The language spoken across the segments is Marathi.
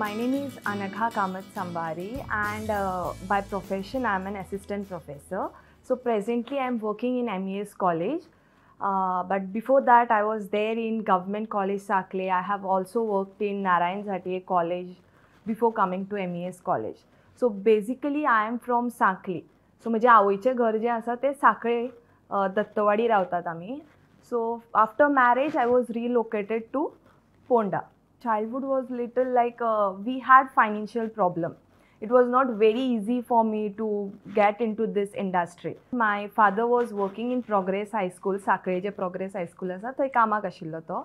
My name is Anagha Kamath Sambari and uh, by profession I'm an assistant professor. So presently I'm working in MES College. Uh, but before that I was there in Government College Sakle. I have also worked in Narayan Jatiye College before coming to MES College. So basically I am from Sakle. So म्हणजे आवयचे घर जे आसा ते साखळे दत्तवाडी रावतात आमी so after marriage I was relocated to Ponda childhood was little like uh, we had financial problem it was not very easy for me to get into this industry my father was working in progress high school sakreje progress high school आसा थंय कामाक आशिल्लो तो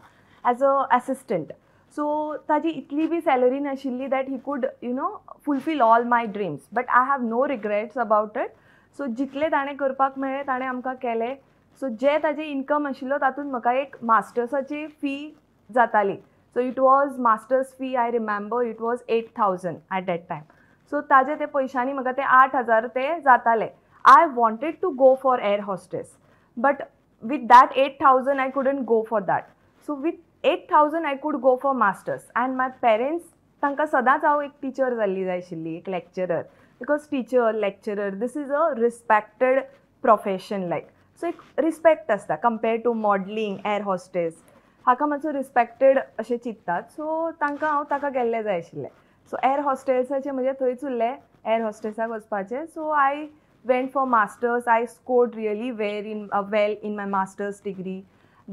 एज अ एसिस्टंट सो ताजी इतली बी सॅलरी नाशिल्ली that he could you know fulfill all my but but I have no regrets about it so जितले ताणें करपाक मेळ्ळें ताणें आमकां केलें सो जें ताजें इन्कम आशिल्लो तातूंत म्हाका एक मास्टर्साची फी जाताली so it was masters fee I remember it was eight thousand at that time so ताजे ते पयशांनी म्हाका ते आठ हजार ते जाताले I wanted to go for air hostess but with that eight thousand I couldn't go for that so with eight thousand I could go for masters and my parents तांकां सदांच हांव एक टिचर जाल्ली जाय आशिल्ली एक lecturer because teacher lecturer this is a respected profession like so एक रिस्पेक्ट आसता compared to modelling air hostess हाका मातसो रिस्पेक्टेड अशें चिततात सो तांकां हांव ताका गेल्लें जाय आशिल्लें सो एअर हॉस्टेल्साचें म्हजें थंयच उरलें एर हॉस्टेल्साक वचपाचें so I went for masters I scored really very in well in my masters degree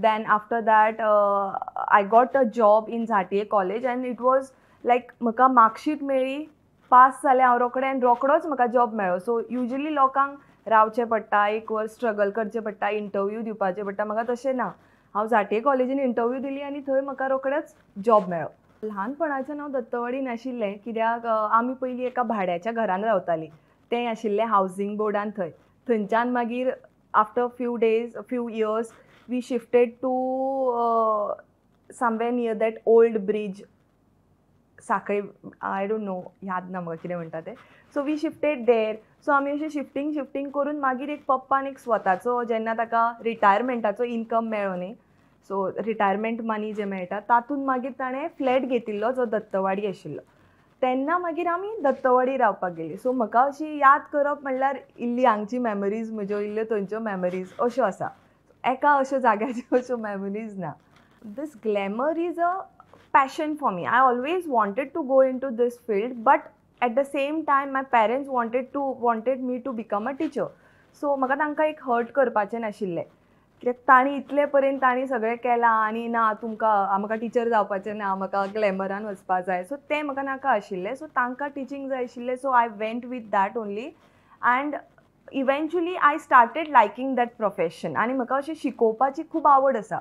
then after that I got a job in Zantye college and it was like म्हाका मार्कशीट मेळ्ळी पास जालें हांव रोखडें आनी रोखडोच म्हाका जॉब मेळ्ळो सो युजली लोकांक रावचें पडटा एक वर्स स्ट्रगल करचें पडटा इंटरव्यू दिवपाचें पडटा म्हाका तशें ना हांव जाटे कॉलेजीन इंटरव्यू दिली आनी थंय म्हाका रोखडेंच जॉब मेळ्ळो ल्हानपणाच्यान हांव दत्तवाडी नाशिल्लें कित्याक आमी पयलीं एका भाड्याच्या घरान रावतालीं तें आशिल्लें हावजींग बोर्डान थंय थंयच्यान मागीर after few days few years we shifted to somewhere near that old bridge Sakhali I don't know याद ना म्हाका कितें म्हणटा तें so we shifted there so आमी अशें शिफ्टींग शिफ्टींग करून मागीर एक पप्पान एक स्वताचो जेन्ना ताका रिटायरमेंटाचो इनकम मेळ्ळो न्ही सो रिटायरमेंट मनी जे मेळटा तातूंत मागीर ताणें फ्लॅट घेतिल्लो जो दत्तवाडी आशिल्लो तेन्ना मागीर आमी दत्तवाडी रावपाक गेलीं सो म्हाका अशी याद करप म्हणल्यार इल्ली हांगची मॅमरीज म्हज्यो इल्ल्यो थंयच्यो मॅमरीज अश्यो आसा एका अश्यो जाग्याच्यो अश्यो मॅमरीज ना this glamour is a passion for me I always wanted to go into this field but at the same time my parents wanted to wanted me to become a teacher so म्हाका तांकां एक हर्ट करपाचें नाशिल्लें कित्याक ताणी इतले पर्यंत ताणी सगळें केलां आनी ना तुमकां आमकां टिचर जावपाचें ना म्हाका ग्लॅमरान वचपाक जाय सो तें म्हाका नाका आशिल्लें सो तांकां टिचींग जाय आशिल्लें so I went with that only and eventually I started liking that profession आनी म्हाका अशें शिकोवपाची खूब आवड आसा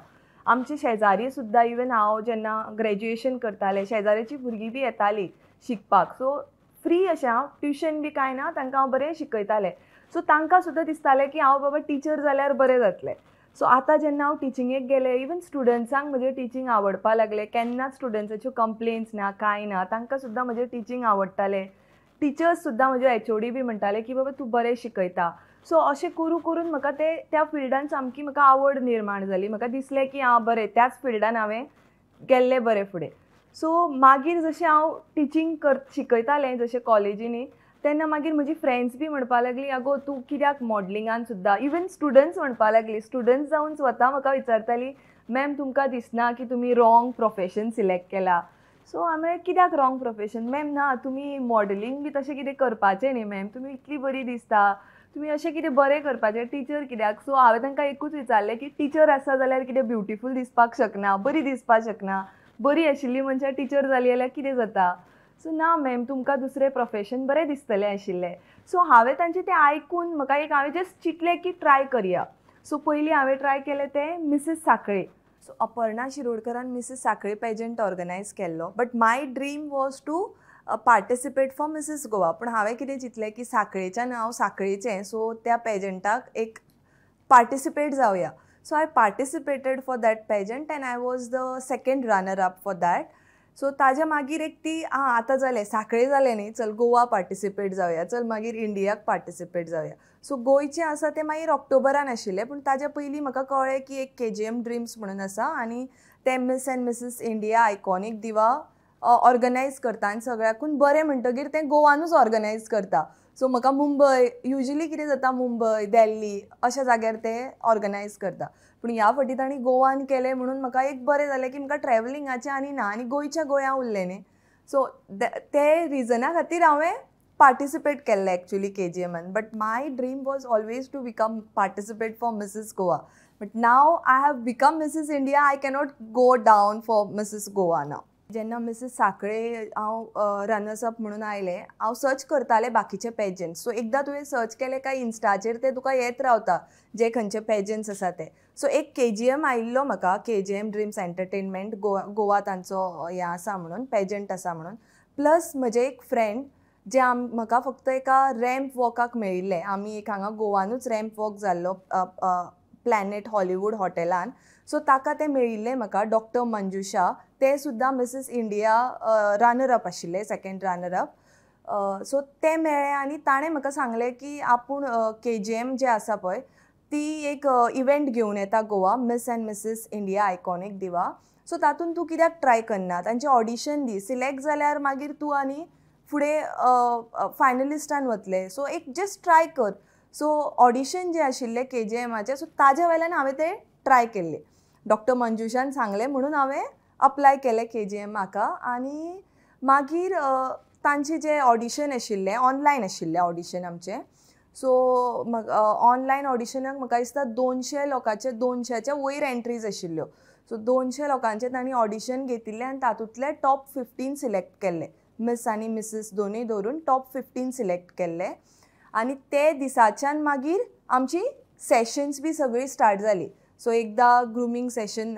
आमचे शेजारी सुद्दां इवन हांव जेन्ना ग्रॅज्युएशन करतालें शेजाऱ्याची भुरगीं बी येतालीं शिकपाक सो फ्री अशें हांव ट्युशन बी कांय ना तांकां हांव बरें शिकयतालें सो तांकां सुद्दां दिसतालें की हांव बाबा टिचर जाल्यार बरें जातलें सो आतां जेन्ना हांव टिचिंगेक गेलें इवन स्टुडंट्सांक म्हजें टिचींग आवडपाक लागलें केन्नाच स्टुडंट्साच्यो कंप्लेन्स ना कांय ना तांकां सुद्दां म्हजें टिचींग आवडटालें टिचर्स सुद्दां म्हजे एच ओ डी बी म्हणटाले की बाबा तूं बरें शिकयता सो अशें करू करून म्हाका ते त्या फिल्डान सामकी म्हाका आवड निर्माण जाली म्हाका दिसलें की हां बरें त्याच फिल्डान हांवें गेल्लें बरें फुडें सो मागीर जशें हांव टिचींग कर शिकयतालें जशें कॉलेजींनी तेन्ना मागीर म्हजी फ्रेंड्स बी म्हणपाक लागलीं आगो तूं कित्याक मॉडलिंगान सुद्दां इवन स्टुडंट्स म्हणपाक लागली स्टुडंट्स जावन स्वता म्हाका विचारताली मॅम तुमकां दिसना की तुमी रॉंग प्रोफेशन सिलेक्ट केला सो हांवें कित्याक रॉंग प्रोफेशन मॅम ना तुमी मॉडलिंग बी तशें कितें करपाचें न्ही मॅम तुमी इतली बरी दिसता तुमी अशें कितें बरें करपाचें टिचर कित्याक सो हांवें तांकां एकूच विचारलें की टिचर आसा जाल्यार कितें ब्युटिफूल दिसपाक शकना बरी दिसपाक शकना बरी आशिल्ली मनशां टिचर जाली जाल्यार कितें जाता सो ना मॅम तुमकां दुसरें प्रोफेशन बरें दिसतलें आशिल्लें सो हांवें तांचें तें आयकून म्हाका एक हांवें जस्ट चिंतलें की ट्राय करया सो पयलीं हांवें ट्राय केलें तें मिसीस साखळे सो अपर्णा शिरोडकरान मिसीस साखळे पेजंट ऑर्गनायज केल्लो but my dream was to participate for Mrs Goa पूण हांवें कितें चिंतलें की साखळेच्यान हांव साखळेचें सो त्या पेजंटाक एक पार्टिसिपेट जावया so I participated for that pageant and I was the second runner up for that so ताज्या मागीर एक ती आं आतां जालें साखळे जालें न्ही चल गोवा पार्टिसिपेट जावया चल मागीर इंडियाक पार्टिसिपेट जावया सो गोंयचें आसा तें मागीर ऑक्टोबरान आशिल्लें पूण ताज्या पयलीं म्हाका कळ्ळें की एक के जी एम ड्रिम्स म्हणून आसा आनी ते Miss and Mrs India iconic diva organise करता आनी सगळ्याकून बरें म्हणटगीर तें गोवानूच ऑर्गनायज करता सो म्हाका मुंबय युजली कितें जाता मुंबय दिल्ली अशा जाग्यार ते ऑर्गनायज करता पूण ह्या फावटी तांणी गोवान केले म्हणून म्हाका एक बरें जालें की म्हाका ट्रॅव्हलिंगाचें आनी ना आनी गोंयच्या गोंया उरलें न्ही सो ते रिजना खातीर हांवें पार्टिसिपेट केल्लें एक्चुली के जी एमान but my dream was always to become participate for Mrs Goa but now I have become Mrs India I cannot go down for Mrs Goa now जेव्हा मिसेस साकळे हांव रनर्स अप म्हणून आले हांव सर्च करताले बाकीचे पेजंट सो एकदा तुवें सर्च केले काय इंस्टाचेर ते तुका येत रावता जे खंयचे पेजंट्स आसा ते सो एक के जी एम आयिल्लो म्हाका K G M dreams entertainment Goa Goa तांचो हें आसा म्हणून पेजंट आसा म्हणून प्लस म्हजे एक फ्रेंड जे आम म्हाका फक्त एका रॅम्प वॉकाक मेळिल्लें आमी एक हांगा गोवानूच रॅम्प वॉक जाल्लो प्लॅनेट हॉलिवूड हॉटेलान सो ताका ते मेळिल्लें म्हाका डॉक्टर मंजुशा ते सुद्दां मिसीस इंडिया रानर अप आशिल्ले सेकेंड रानर अप सो ते मेळ्ळें आनी ताणें म्हाका सांगलें की आपूण के जी एम जे आसा पळय ती एक इव्हेंट घेवन येता Goa miss and Mrs India iconic diva so तातूंत तूं कित्याक ट्राय करना तांचें ऑडिशन दी सिलेक्ट जाल्यार मागीर तूं आनी फुडें फायनलिस्टान वतले सो एक जस्ट ट्राय कर सो ऑडिशन जें आशिल्लें के जी एमाचें सो ताज्या वेल्यान हांवें तें ट्राय केल्लें डॉक्टर मंजुशान सांगले म्हणून हांवें अप्लाय केलें के जी एमाका आनी मागीर तांचे जे ऑडिशन आशिल्लें ऑनलायन आशिल्लें ऑडिशन आमचे सो ऑनलायन ऑडिशनाक म्हाका दिसता दोनशे लोकांचे दोनशेच्या वयर एंट्रीज आशिल्ल्यो सो दोनशे लोकांचे तांणी ऑडिशन घेतिल्लें आनी तातूंतले टॉप फिफ्टीन सिलेक्ट केल्ले मिस आनी मिसीस दोनूय धरून टॉप फिफ्टीन सिलेक्ट केल्ले आनी ते दिसाच्यान मागीर आमची सॅशन्स बी सगळीं स्टार्ट जालीं सो एकदा ग्रुमींग सेशन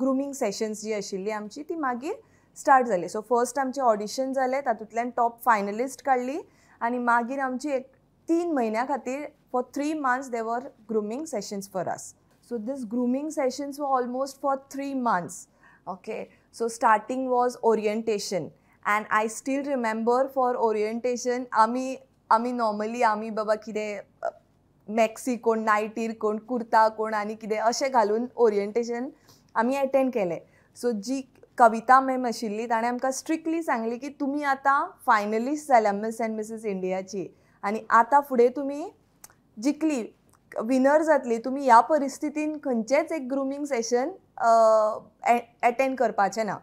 ग्रुमींग सेशन्स जी आशिल्ली आमची ती मागीर स्टार्ट जाली सो फर्स्ट आमचे ऑडिशन झाले तातूंतल्यान टॉप फायनलिस्ट काडली आनी मागीर आमची एक तीन महिन्या खातीर for three months they were grooming sessions for us so these grooming sessions were almost for three months okay so starting was orientation and I still remember for orientation आमी आमी नॉर्मली आमी बाबा कितें मॅक्सी कोण नायटीर कोण कुर्ता कोण आनी कितें अशें घालून ओरिएंटेशन आमी अटेंड केलें सो जी कविता मॅम आशिल्ली ताणें आमकां स्ट्रिक्टली सांगली की तुमी आतां फायनलिस्ट जाल्या मिस अँड मिसीस इंडियाची आनी आतां फुडें तुमी जिकली विनर जातली तुमी ह्या परिस्थितीन खंयचेंच एक ग्रुमींग सेशन अटेंड करपाचें ना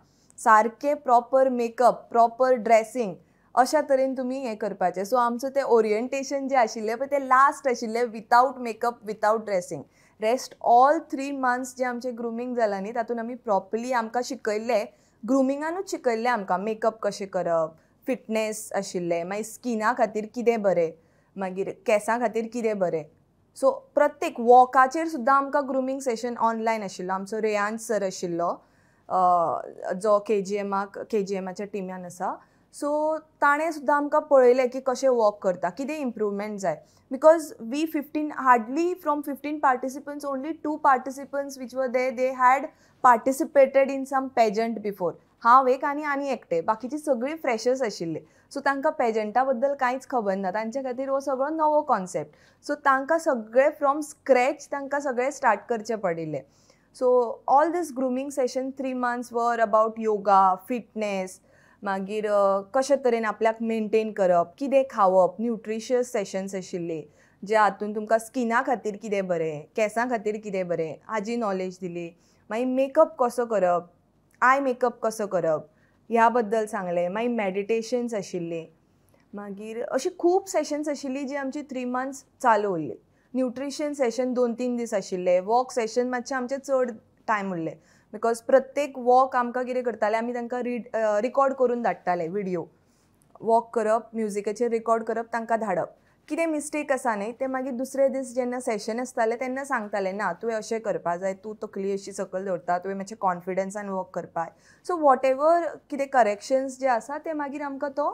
सारकें प्रॉपर मेकअप प्रॉपर ड्रेसींग अशा तरेन तुम्ही हे करपाचे सो आमचं ते ओरिएंटेशन जे आशिल्ले पण ते लास्ट आशिल्ले without makeup without dressing rest all three months जे आमचे ग्रुमींग जालां न्ही तातून आम्ही प्रॉपरली आमकां शिकयल्लें ग्रुमिंगानूच शिकयल्लें आमकां मेकअप कशें करप फिटनेस आशिल्ले मागीर स्किना खातीर कितें बरें मागीर केंसां खातीर कितें बरें सो प्रत्येक वॉकाचेर सुद्दां आमकां ग्रुमींग सेशन ऑनलायन आशिल्लो आमचो रेयान सर आशिल्लो जो के जी एमाक के जी एमाच्या टिमान आसा सो ताणें सुद्दां आमकां पळयलें की कशें वॉक करता कितें इम्प्रुवमेंट जाय because we fifteen hardly from fifteen participants only two participants which were they they had participated in some pageant before हांव एक आनी आनी एकटें बाकीची सगळीं फ्रेशर्स आशिल्ली सो तांकां पेजंटा बद्दल कांयच खबर ना तांचे खातीर हो सगळो नवो कॉन्सेप्ट सो तांकां सगळें फ्रॉम स्क्रॅच तांकां सगळें स्टार्ट करचें पडिल्लें so all these grooming session three months were about yoga fitness मागीर कशे तरेन आपल्याक मेनटेन करप कितें खावप न्युट्रिशियस सेशन्स आशिल्ले जे हातून तुमकां स्किना खातीर कितें बरें केंसां खातीर कितें बरें हाजी नॉलेज दिली मागीर मेकअप कसो करप आय मेकअप कसो करप ह्या बद्दल सांगलें मागीर मॅडिटेशन्स आशिल्ले मागीर अशी खूब सेशन्स आशिल्लीं जी आमची थ्री मंथ्स चालू उरली न्युट्रिशन सेशन दोन तीन दीस आशिल्ले वॉक सेशन मातशें आमचें चड टायम उरलें बिकॉज प्रत्येक वॉक आमकां कितें करताले आमी तांकां रिड रिकॉर्ड करून धाडटाले व्हिडियो वॉक करप म्युजिकाचेर रिकॉर्ड करप तांकां धाडप कितें मिस्टेक आसा न्ही तें मागीर दुसरे दीस जेन्ना सेशन आसताले तेन्ना सांगताले ना तुवें अशें करपा जाय तूं तकली अशी सकयल दवरता तुवें मातशें कॉन्फिडन्सान वॉक करपाक सो वॉट एवर कितें करेक्शन्स जे आसा ते मागीर आमकां तो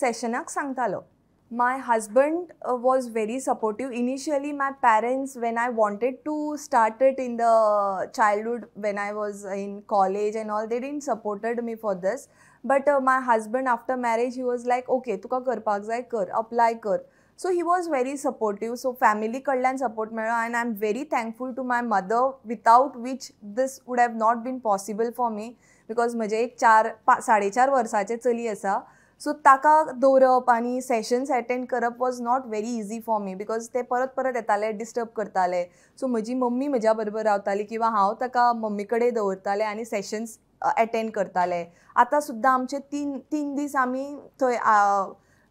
सेशनाक सांगतालो my husband uh, was very supportive initially my parents when i wanted to start it in the childhood when i was in college and all they didn't supported me for this but uh, my husband after marriage he was like okay tu kar pak jay kar, apply kar. so he was very supportive so family कडल्यान support mela and i'm very thankful to my mother without which this would have not been possible for me because maje ek चार 4.5 चार che chali asa. सो ताका दवरप आनी सेशन्स एटेंड करप was not very easy for me because ते परत परत येताले डिस्टर्ब करताले सो म्हजी मम्मी म्हज्या बरोबर रावताली किंवां हांव ताका मम्मी कडेन दवरतालें आनी सेशन्स एटेंड करताले आतां सुद्दां आमचे तीन तीन दीस आमी थंय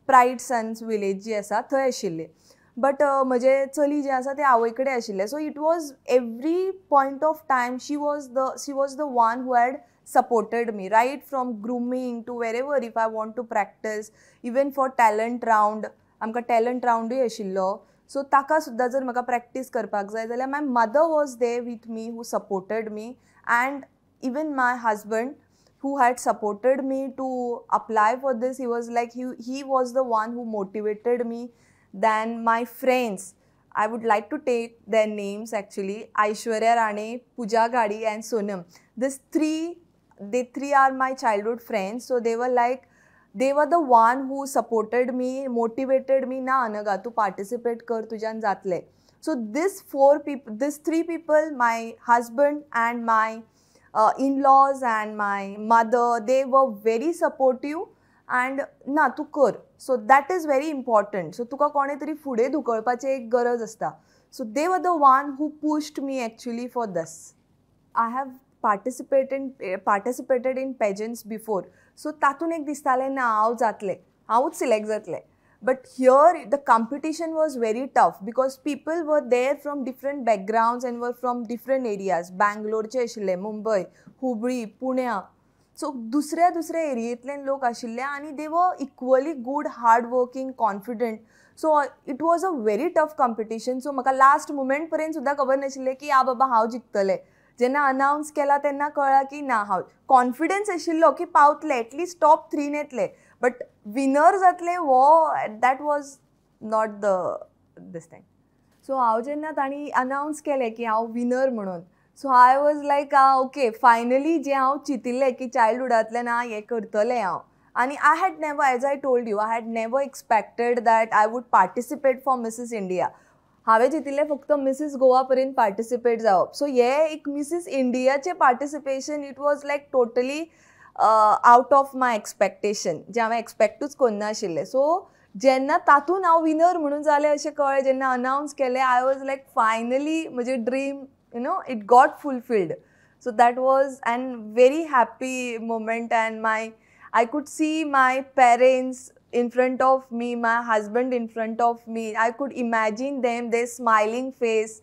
प्रायड सन्स विलेज जी आसा थंय आशिल्ली बट म्हजे चली जे आसा ते आवय कडेन आशिल्ले so it was every point of time she was the she was the one who had supported me right from grooming to wherever if I want to practice even for talent round round talent रावंडूय आशिल्लो so ताका सुद्दां जर म्हाका practice करपाक jay jala my mother was there with me who supported me, and even my husband, who had supported me to apply for this he was like he, he was the one who motivated me than my friends I would like to take their names actually Aishwarya Rane, Puja Gadi, and Sonam. These three they three are my childhood friends so they were like they were the one who supported me motivated me ना अनगा तू पार्टिसिपेट कर तुझ्यान जातले so these four people these three people my husband and my in laws and my mother they were very supportive and ना तू कर so that is very important तुका कोणी तरी पुढे धुकळपे एक गरज असता so they were the one who pushed me actually for this I have participated participated in pageants before so तातून एक दिसतालें ना हांव जातलें हांवूच सिलेक्ट जातलें but here the competition was very tough because people were there from different backgrounds and were from different areas बँगलोरचे आशिल्ले मुंबय हुबळी पुण्या सो दुसऱ्या दुसऱ्या एरियेंतल्यान लोक आशिल्ले आनी they were equally good hard working confident so it was a very tough competition so म्हाका लास्ट मुमेंट पर्यंत सुद्दां खबर नाशिल्लें की आ बाबा हांव जिखतलें जेव्हा अनाऊन्स केला तेन्ना कळ्ळां की ना हा कॉन्फिडन्स आशिल्लो की पावतले ॲटलीस्ट टॉप थ्रीन येतले बट विनर जातले वो that was not the this thing so हांव जेव्हा तांणी अनाऊन्स केले की हांव विनर म्हणून so I was like okay finally जे हांव चिंतिल्लें की चायल्डहुडांतल्यान हांव हें करतलें हांव आणि I had never as I told you I had never expected that I would participate for Mrs India हांवें चिंतिल्लें फक्त मिसीस गोवा पर्यंत पार्टिसिपेट जावप सो हें एक मिसीस इंडियाचें participation it was like totally out of my expectation जें हांवें एक्सपेक्टूच करनाशिल्लें सो जेन्ना तातूंत हांव विनर म्हणून जालें अशें कळ्ळें जेन्ना अनावन्स केलें आय वॉज लायक फायनली म्हजे dream you know it got fulfilled so that was an very happy moment and my I could see my parents in front of me, my husband in front of me. I could imagine them, their smiling face.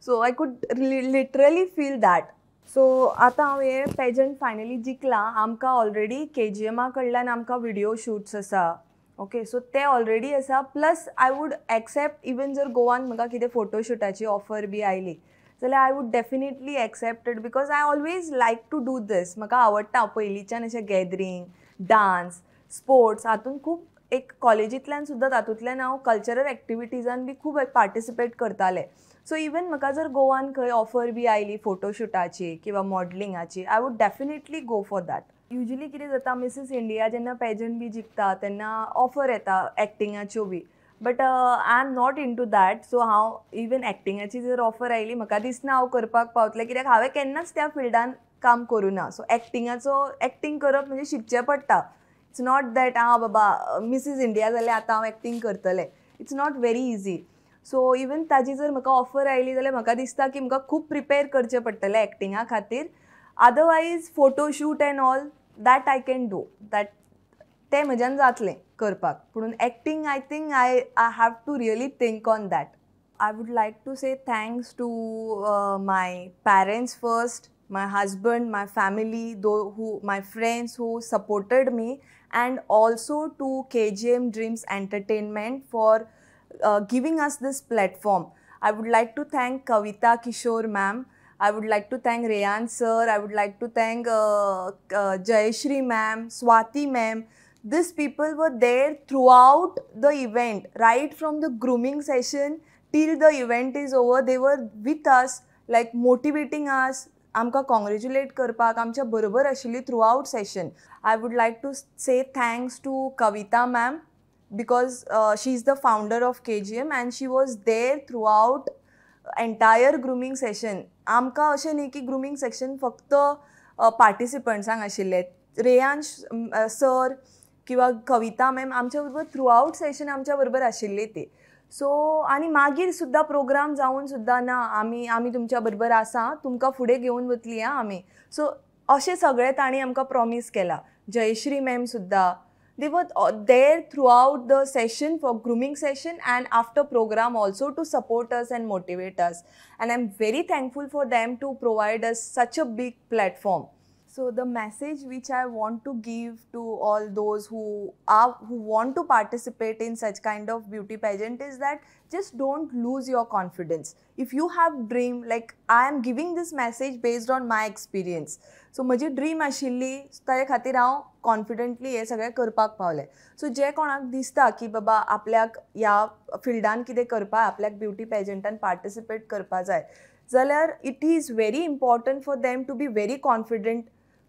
So I could literally feel that. So आता हांव हे पेजंट फायनली जिखलां आमकां ऑलरेडी के जी एमा कडल्यान आमकां व्हिडियो शूट्स आसा ओके सो ते ऑलरेडी आसा plus I would accept even जर गोवान म्हाका कितें फोटोशुटाची ऑफर बी आयली जाल्यार I would definitely accepted because I always like to do this म्हाका आवडटा पयलींच्यान अशें गॅदरींग डांस स्पोर्ट्स हातून खूप एक कॉलेजींतल्यान सुद्दां तातूंतल्यान हांव कल्चरल एक्टिविटीजान बी खूब पार्टिसिपेट करतालें सो इवन म्हाका जर गोवान खंय ऑफर बी आयली फोटोशुटाची किंवा मॉडलिंगाची I would definitely go for that usually कितें जाता मिसीस इंडिया जेन्ना पेजंट बी जिखता तेन्ना ऑफर येता एक्टिंगाच्यो बी but I am not into that so हांव इवन एक्टिंगाची जर ऑफर आयली म्हाका दिसना हांव करपाक पावतलें कित्याक हांवें केन्नाच त्या फिल्डान काम करूं ना सो एक्टिंगाचो एक्टिंग करप म्हणजे शिकचें पडटा इट्स नॉट दॅट आं बाबा मिसीज इंडिया जाल्यार आतां हांव एक्टींग करतलें it's not very easy so even ताजी जर म्हाका ऑफर आयली जाल्यार म्हाका दिसता की म्हाका खूब प्रिपेर करचें पडटलें एक्टिंगा खातीर otherwise photoshoot and all that I can do that तें म्हज्यान जातलें करपाक पूण acting I think I I have to really think on that I would like to say thanks to my parents first my husband my family though who my friends who supported me and also to KJM Dreams Entertainment for uh, giving us this platform. I would like to thank Kavita Kishore ma'am. I would like to thank Rayan sir. I would like to thank uh, uh, ma'am, Swati ma'am. These people were there throughout the event, right from the grooming session till the event is over. They were with us, like motivating us, आमकां कॉंग्रेच्युलेट करपाक आमच्या बरोबर आशिल्ली throughout session I would like to say thanks to Kavita ma'am because she is the founder of K G M and she was there throughout entire grooming session आमकां अशें न्ही की ग्रुमींग सेशन फक्त पार्टिसिपंट्सांक uh, आशिल्ले रेयांश सर किंवा कविता मॅम आमच्या बरोबर थ्रू आवट सेशन आमच्या बरोबर आशिल्ली ती सो आणि मागीर सुद्धा प्रोग्राम जाऊन सुद्धा तुमच्या बरोबर आसा तुमकां फुडें घेवन वतली आं आमी सो अशें सगळें सगळे आमकां प्रॉमिस केलां जयश्री मॅम सुद्धा they was there throughout the session for grooming session and after programme also to support us supporters motivate us and I am very thankful for them to provide us such a big platform So the message which I want to give to all those who are who want to participate in such kind of beauty pageant is that just don't lose your confidence. If you have dream, like I am giving this message based on my experience. So म्हजी ड्रीम आशिल्ली ताजे खातीर हांव कॉन्फिडंटली हें सगळें करपाक पावलें सो जे कोणाक दिसता की बाबा आपल्याक ह्या फिल्डान कितें करपा आपल्याक ब्युटी पेजंटान पार्टिसिपेट करपा जाय जाल्यार it is very important for them to be very confident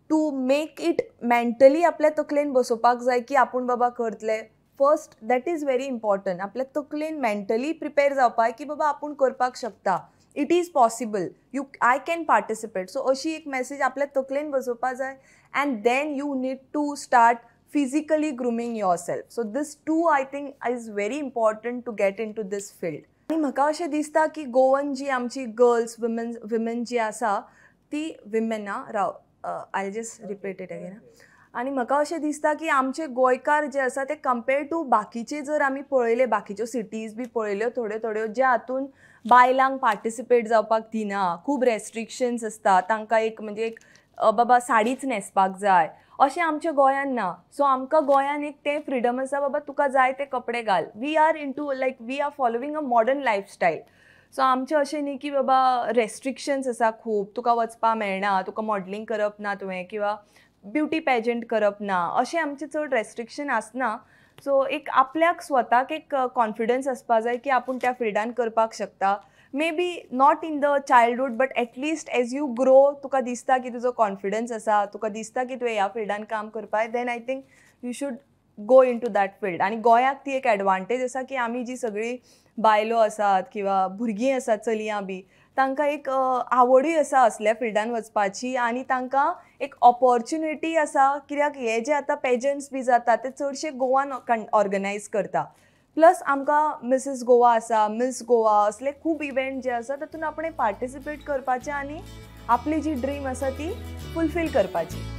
to make it mentally आपल्या तकलेन बसोवपाक जाय की आपूण बाबा करतले first that is very important आपल्या तकलेन मेंटली प्रिपेर जावपाक की बाबा आपूण करपाक शकता it is possible you I can participate so अशी एक मेसेज आपल्या तकलेन बसोवपा जाय and then you need to start physically grooming yourself so this too I think is very important to get into this field आणि म्हाका अशें दिसता की गोवन जी आमची गर्ल्स विमन विमन जी आसा ती विमेना राव I just repeat it again आणि म्हाका अशें दिसता की आमचे गोंयकार जे आसा ते कम्पेर टू बाकीचे जर आमी पळयले बाकीच्यो सिटीज बी पळयल्यो थोड्यो थोड्यो ज्या हातून बायलांक पार्टिसिपेट जावपाक दिना खूब रेस्ट्रिक्शन्स आसता तांकां एक म्हणजे एक बाबा साडीच न्हेसपाक जाय अशें आमच्या गोंयान ना सो आमकां गोंयान एक तें फ्रिडम आसा बाबा तुका जाय ते कपडे घाल we are into like we are following a modern lifestyle so आमचे अशें न्ही की बाबा रेस्ट्रिक्शन्स आसा खूब तुका वचपा मेळना तुका मॉडलिंग करप ना तुवें किंवां ब्युटी पेजंट करप ना अशें आमचें चड रेस्ट्रिक्शन आसना सो एक आपल्याक स्वताक एक कॉन्फिडन्स आसपा जाय की आपूण त्या फिल्डान करपाक शकता maybe not in the childhood but at least as you grow तुका दिसता की तुजो कॉन्फिडन्स आसा तुका दिसता की तुवें ह्या फिल्डान काम करपाक then I think you should go into that field आणि गोंयाक ती एक ॲडवांटेज असा की आम्ही जी सगळी बायलो आसात किंवा भुरगीं आसात चलयां बी तांकां एक आवडूय आसा असल्या फिल्डान वचपाची आनी तांकां एक ऑपॉर्च्युनिटी आसा कित्याक हे जे आतां पेजंट्स बी जाता ते चडशे गोवान ऑर्गनायज करता प्लस आमकां मिसीस गोवा आसा मिस गोवा असले खूब इव्हेंट जे आसा तातूंत आपण पार्टिसिपेट करपाचें आनी आपली जी ड्रीम आसा ती फुलफील करपाची